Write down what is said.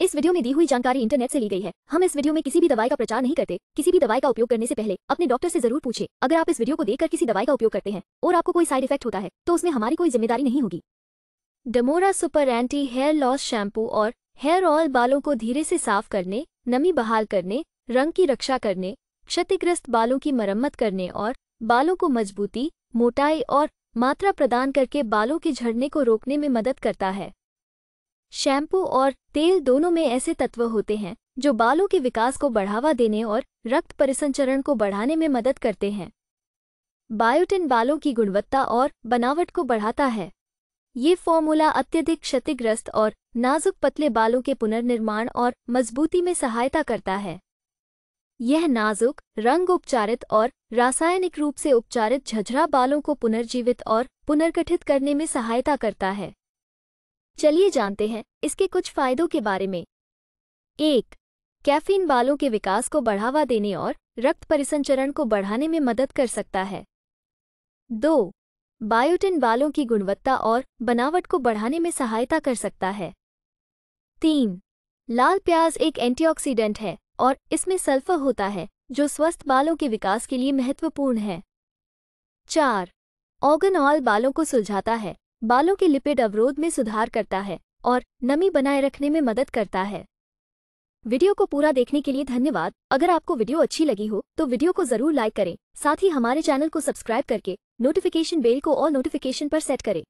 इस वीडियो में दी हुई जानकारी इंटरनेट से ली गई है हम इस वीडियो में किसी भी दवाई का प्रचार नहीं करते किसी भी दवाई का उपयोग करने से पहले अपने डॉक्टर से जरूर पूछे अगर आप इस वीडियो को देखकर किसी दवाई का उपयोग करते हैं और आपको कोई साइड इफेक्ट होता है तो उसमें हमारी कोई जिम्मेदारी नहीं होगी डमोरा super anti hair loss shampoo और हेयर ऑयल बालों को धीरे से साफ करने नमी बहाल करने रंग की रक्षा करने क्षतिग्रस्त बालों की मरम्मत करने और बालों को मजबूती मोटाई और मात्रा प्रदान करके बालों के झड़ने को रोकने में मदद करता है शैम्पू और तेल दोनों में ऐसे तत्व होते हैं जो बालों के विकास को बढ़ावा देने और रक्त परिसंचरण को बढ़ाने में मदद करते हैं बायोटिन बालों की गुणवत्ता और बनावट को बढ़ाता है ये फॉर्मूला अत्यधिक क्षतिग्रस्त और नाजुक पतले बालों के पुनर्निर्माण और मजबूती में सहायता करता है यह नाजुक रंग उपचारित और रासायनिक रूप से उपचारित झझरा बालों को पुनर्जीवित और पुनर्गठित करने में सहायता करता है चलिए जानते हैं इसके कुछ फायदों के बारे में एक कैफीन बालों के विकास को बढ़ावा देने और रक्त परिसंचरण को बढ़ाने में मदद कर सकता है दो बायोटिन बालों की गुणवत्ता और बनावट को बढ़ाने में सहायता कर सकता है तीन लाल प्याज एक एंटीऑक्सीडेंट है और इसमें सल्फर होता है जो स्वस्थ बालों के विकास के लिए महत्वपूर्ण है चार ऑर्गन ऑयल बालों को सुलझाता है बालों के लिपिड अवरोध में सुधार करता है और नमी बनाए रखने में मदद करता है वीडियो को पूरा देखने के लिए धन्यवाद अगर आपको वीडियो अच्छी लगी हो तो वीडियो को जरूर लाइक करें साथ ही हमारे चैनल को सब्सक्राइब करके नोटिफिकेशन बेल को और नोटिफिकेशन पर सेट करें